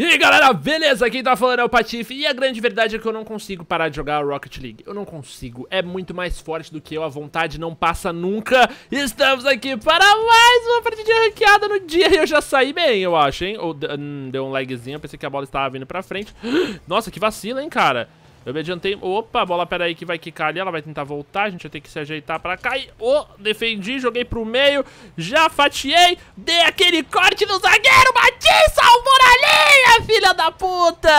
E aí galera, beleza? Quem tá falando é o Patife E a grande verdade é que eu não consigo parar de jogar Rocket League Eu não consigo, é muito mais forte do que eu A vontade não passa nunca Estamos aqui para mais uma partida ranqueada no dia E eu já saí bem, eu acho, hein Ou, hum, Deu um lagzinho, eu pensei que a bola estava vindo pra frente Nossa, que vacila, hein, cara eu me adiantei. Opa, a bola, pera aí, que vai quicar ali. Ela vai tentar voltar. A gente vai ter que se ajeitar pra cá. E, oh, defendi, joguei pro meio. Já fatiei. Dei aquele corte no zagueiro. Bati, salvou na linha, filha da puta.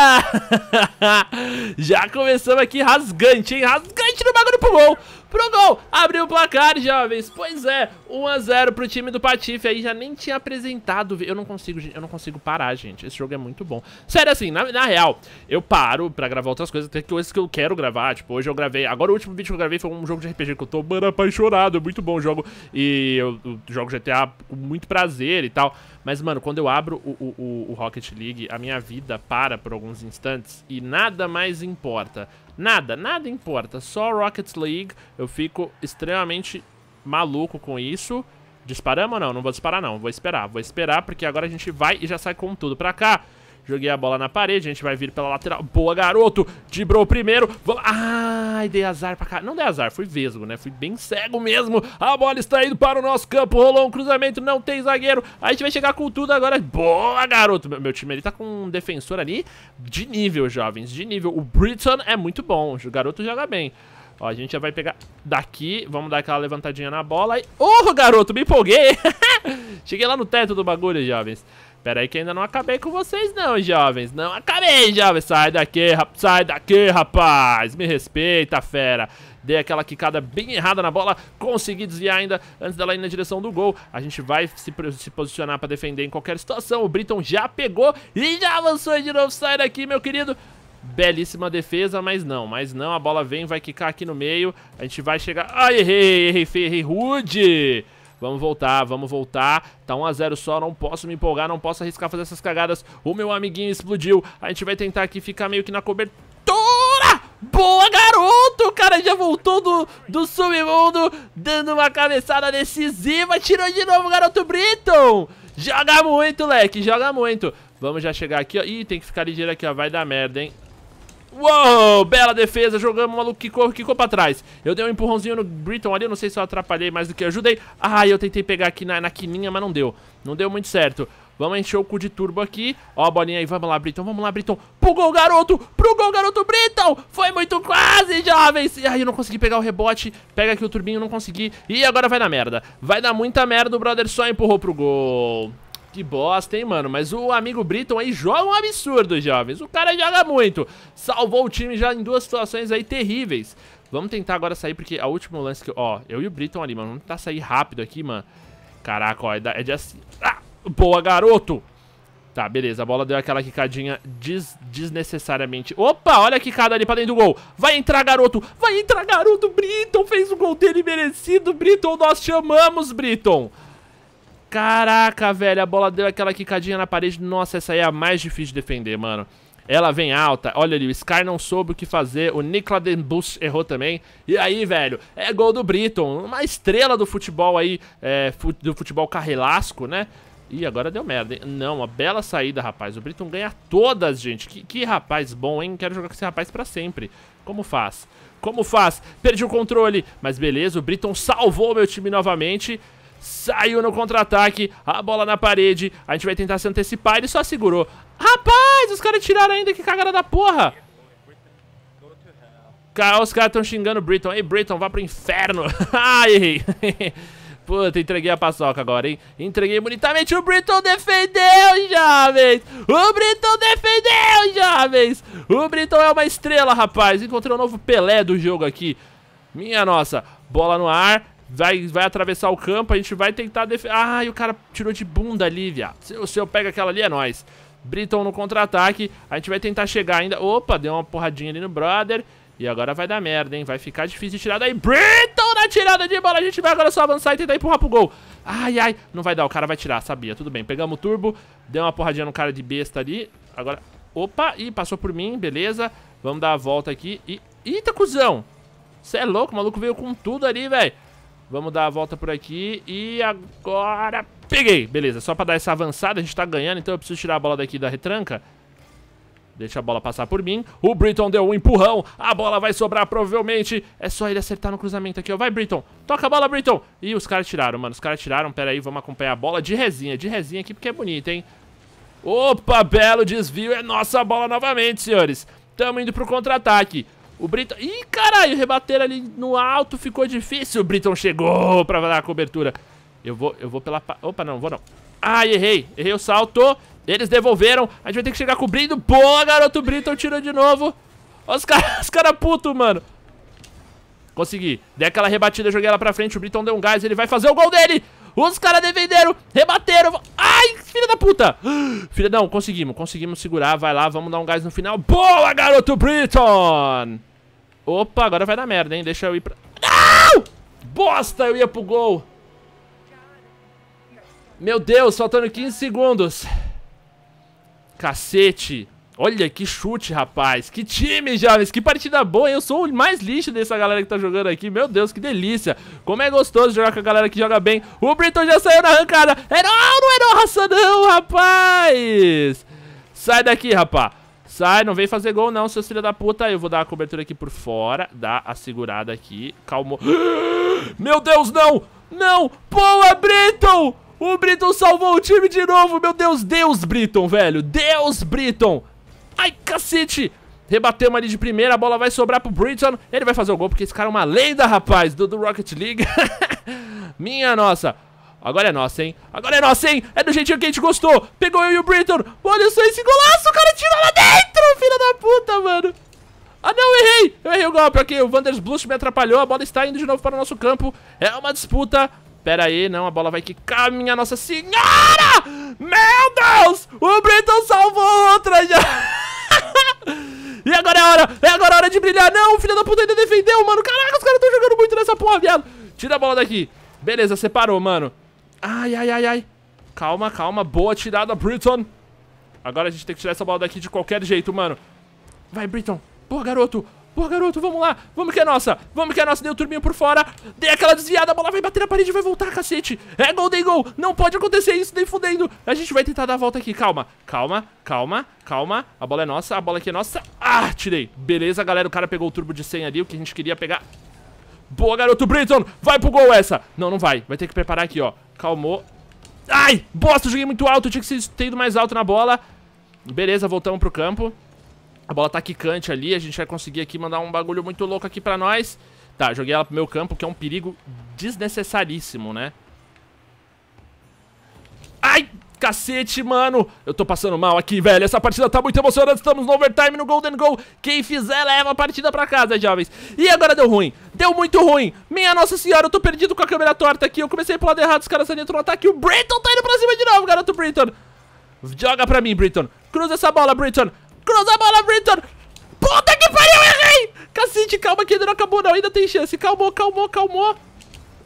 já começamos aqui rasgante, hein? Rasgante no bagulho pro gol. Pro gol. Abriu o placar, jovens. Pois é, 1 a 0 pro time do Patife aí, já nem tinha apresentado. Eu não consigo, eu não consigo parar, gente. Esse jogo é muito bom. Sério assim, na, na real, eu paro pra gravar outras coisas, tem coisas que eu quero gravar, tipo, hoje eu gravei, agora o último vídeo que eu gravei foi um jogo de RPG que eu tô, mano, apaixonado, é muito bom o jogo, e eu, eu jogo GTA com muito prazer e tal, mas, mano, quando eu abro o, o, o Rocket League, a minha vida para por alguns instantes e nada mais importa. Nada, nada importa. Só Rocket League eu fico extremamente maluco com isso. Disparamos ou não? Não vou disparar não, vou esperar, vou esperar porque agora a gente vai e já sai com tudo pra cá. Joguei a bola na parede, a gente vai vir pela lateral. Boa, garoto! Dibrou primeiro. Vamos... Ai, dei azar pra cá. Não dei azar, fui vesgo, né? Fui bem cego mesmo. A bola está indo para o nosso campo. Rolou um cruzamento, não tem zagueiro. A gente vai chegar com tudo agora. Boa, garoto! Meu time ali tá com um defensor ali de nível, jovens, de nível. O Britton é muito bom, o garoto joga bem. Ó, a gente já vai pegar daqui, vamos dar aquela levantadinha na bola e... Oh, garoto, me empolguei! Cheguei lá no teto do bagulho, jovens. Pera aí que ainda não acabei com vocês não, jovens. Não acabei, jovens. Sai daqui, sai daqui, rapaz. Me respeita, fera. Dei aquela quicada bem errada na bola, consegui desviar ainda antes dela ir na direção do gol. A gente vai se, se posicionar pra defender em qualquer situação. O Britton já pegou e já avançou de novo. Sai daqui, meu querido. Belíssima defesa, mas não, mas não, a bola vem, vai quicar aqui no meio, a gente vai chegar... Ai, errei, errei feio, errei rude! Vamos voltar, vamos voltar. Tá 1x0 só, não posso me empolgar, não posso arriscar fazer essas cagadas. O meu amiguinho explodiu. A gente vai tentar aqui ficar meio que na cobertura. Boa, garoto! O cara já voltou do, do submundo, dando uma cabeçada decisiva. Tirou de novo o garoto Britton. Joga muito, leque, joga muito. Vamos já chegar aqui, ó. Ih, tem que ficar ligeiro aqui, ó. Vai dar merda, hein? Uou, bela defesa, jogamos, o maluco quicou, quicou pra trás Eu dei um empurrãozinho no Britton ali, não sei se eu atrapalhei mais do que ajudei Ah, eu tentei pegar aqui na, na quininha, mas não deu Não deu muito certo Vamos encher o cu de turbo aqui Ó a bolinha aí, vamos lá, Britton, vamos lá, Britton Pro gol, garoto, pro gol, garoto, Britton Foi muito quase, jovens Ai, eu não consegui pegar o rebote Pega aqui o turbinho, não consegui E agora vai na merda Vai dar muita merda, o brother só empurrou pro gol que bosta, hein, mano? Mas o amigo Britton aí joga é um absurdo, jovens. O cara joga muito. Salvou o time já em duas situações aí terríveis. Vamos tentar agora sair, porque a último lance que... Ó, eu e o Britton ali, mano. Vamos tentar sair rápido aqui, mano. Caraca, ó. É, é de assim... Ah, boa, garoto! Tá, beleza. A bola deu aquela quicadinha des desnecessariamente. Opa, olha a quicada ali pra dentro do gol. Vai entrar, garoto. Vai entrar, garoto. Britton fez o gol dele merecido. Britton, nós chamamos, Britton. Caraca, velho, a bola deu aquela quicadinha na parede. Nossa, essa aí é a mais difícil de defender, mano. Ela vem alta, olha ali, o Sky não soube o que fazer, o Nicolas Denbus errou também. E aí, velho, é gol do Britton, uma estrela do futebol aí, é, do futebol carrelasco, né? Ih, agora deu merda, hein? Não, uma bela saída, rapaz. O Britton ganha todas, gente. Que, que rapaz bom, hein? Quero jogar com esse rapaz pra sempre. Como faz? Como faz? Perdi o controle. Mas beleza, o Britton salvou meu time novamente saiu no contra-ataque, a bola na parede, a gente vai tentar se antecipar, ele só segurou. Rapaz, os caras tiraram ainda, que cagada da porra! Os caras estão xingando o Britton. Ei, Britton, vá pro inferno. ah, errei. Puta, entreguei a paçoca agora, hein? Entreguei bonitamente. O Britton defendeu, jovens! O Britton defendeu, jovens! O Britton é uma estrela, rapaz. Encontrei o um novo Pelé do jogo aqui. Minha nossa. Bola no ar vai, vai atravessar o campo, a gente vai tentar defender. Ah, e o cara tirou de bunda ali, viado. Se, o seu pega aquela ali, é nós. Britton no contra-ataque, a gente vai tentar chegar ainda. Opa, deu uma porradinha ali no brother. E agora vai dar merda, hein? Vai ficar difícil de tirar daí. Britton na tirada de bola. A gente vai agora só avançar e tentar empurrar pro gol. Ai, ai. Não vai dar. O cara vai tirar, sabia. Tudo bem. Pegamos o turbo. Deu uma porradinha no cara de besta ali. Agora... Opa, e passou por mim. Beleza. Vamos dar a volta aqui. E... Eita, cuzão. Cê é louco. O maluco veio com tudo ali, velho. Vamos dar a volta por aqui e agora... Peguei! Beleza, só pra dar essa avançada, a gente tá ganhando, então eu preciso tirar a bola daqui da retranca. Deixa a bola passar por mim. O Britton deu um empurrão. A bola vai sobrar, provavelmente. É só ele acertar no cruzamento aqui, ó. Vai, Britton. Toca a bola, Britton. Ih, os caras tiraram, mano. Os caras tiraram. Pera aí, vamos acompanhar a bola de resinha. De resinha aqui, porque é bonito, hein? Opa, belo desvio. É nossa bola novamente, senhores. Tamo indo pro contra-ataque. O Britton... Ih, caralho, rebater ali no alto ficou difícil. O Britton chegou pra dar a cobertura. Eu vou, eu vou pela... Opa, não, vou não. Ah, errei. Errei o salto. Eles devolveram. A gente vai ter que chegar cobrindo. Boa, garoto Britton tirou de novo. Olha os caras, os putos, mano. Consegui. Dei aquela rebatida, joguei ela pra frente. O Britton deu um gás. Ele vai fazer o gol dele. Os caras defenderam. Rebateram. Ai, filha da puta. Filha, não, conseguimos. Conseguimos segurar. Vai lá, vamos dar um gás no final. Boa, garoto Britton. Opa, agora vai dar merda, hein? Deixa eu ir pra... Não! Bosta, eu ia pro gol. Meu Deus, faltando 15 segundos. Cacete. Olha que chute, rapaz. Que time, jovens. Que partida boa, Eu sou o mais lixo dessa galera que tá jogando aqui. Meu Deus, que delícia. Como é gostoso jogar com a galera que joga bem. O Britton já saiu na arrancada. É não, não é nossa não, rapaz. Sai daqui, rapaz. Sai, não vem fazer gol não, seus filhos da puta. Eu vou dar a cobertura aqui por fora. Dá a segurada aqui. Calmou. Meu Deus, não! Não! Boa, Britton! O Britton salvou o time de novo. Meu Deus, Deus, Britton, velho. Deus, Britton. Ai, cacete. Rebatemos ali de primeira, a bola vai sobrar pro Britton. Ele vai fazer o gol, porque esse cara é uma lenda, rapaz, do, do Rocket League. Minha nossa. Agora é nossa, hein? Agora é nossa, hein? É do jeitinho que a gente gostou. Pegou eu e o Britton. Olha só esse golaço, o cara tirou lá dentro, filha da puta, mano. Ah, não, errei. Eu errei o golpe aqui. o Vanders Blues me atrapalhou. A bola está indo de novo para o nosso campo. É uma disputa. Pera aí, não, a bola vai quicar, minha Nossa Senhora! Meu Deus! O Britton salvou outra já! e agora é a hora! É agora a hora de brilhar! Não, filha da puta ainda defendeu, mano! Caraca, os caras estão jogando muito nessa porra, viado! Tira a bola daqui! Beleza, separou, mano. Ai, ai, ai, ai. Calma, calma. Boa tirada, Britton. Agora a gente tem que tirar essa bola daqui de qualquer jeito, mano. Vai, Britton. Boa, garoto. Boa, garoto, vamos lá. Vamos que é nossa. Vamos que é nossa. Deu turminho por fora. Dei aquela desviada. A bola vai bater na parede e vai voltar, cacete. É dei Goal. Não pode acontecer isso, nem fudendo. A gente vai tentar dar a volta aqui. Calma, calma, calma, calma. A bola é nossa, a bola aqui é nossa. Ah, tirei. Beleza, galera. O cara pegou o turbo de 100 ali, o que a gente queria pegar. Boa, garoto Britton. Vai pro gol essa. Não, não vai. Vai ter que preparar aqui, ó. Calmou. Ai! Bosta, joguei muito alto. Eu tinha que ter ido mais alto na bola. Beleza, voltamos pro campo. A bola tá quicante ali. A gente vai conseguir aqui mandar um bagulho muito louco aqui pra nós. Tá, joguei ela pro meu campo, que é um perigo desnecessaríssimo, né? Cacete, mano. Eu tô passando mal aqui, velho. Essa partida tá muito emocionante. Estamos no overtime, no Golden Goal. Quem fizer, leva a partida pra casa, jovens. E agora deu ruim. Deu muito ruim. Minha nossa senhora, eu tô perdido com a câmera torta aqui. Eu comecei pro lado errado, os caras dentro no ataque. O Britton tá indo pra cima de novo, garoto Britton. Joga pra mim, Britton. Cruza essa bola, Britton. Cruza a bola, Britton. Puta que pariu, errei! Cacete, calma que ainda não acabou não, ainda tem chance. Calmou, calmou, calmou.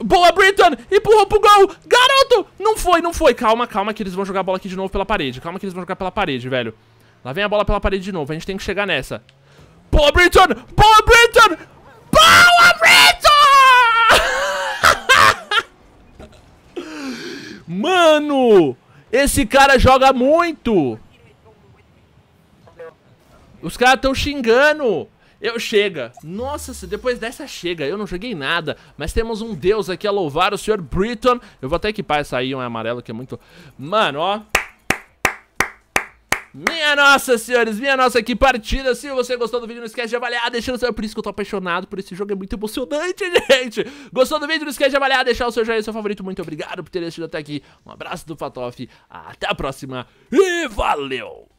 Boa, Britton! Empurrou pro gol! Garoto! Não foi, não foi. Calma, calma que eles vão jogar a bola aqui de novo pela parede. Calma que eles vão jogar pela parede, velho. Lá vem a bola pela parede de novo. A gente tem que chegar nessa. Boa, Britton! Boa, Britton! Boa, Britton! Mano! Esse cara joga muito! Os caras estão xingando! Eu chega. Nossa, depois dessa chega, eu não joguei nada. Mas temos um deus aqui a louvar, o senhor Britton. Eu vou até equipar essa aí, um amarelo que é muito... Mano, ó... Minha nossa, senhores, minha nossa, que partida Se você gostou do vídeo, não esquece de avaliar Deixando o seu, por isso que eu tô apaixonado por esse jogo É muito emocionante, gente Gostou do vídeo, não esquece de avaliar, deixar o seu joinha, seu favorito Muito obrigado por ter assistido até aqui Um abraço do Fatoff, até a próxima E valeu!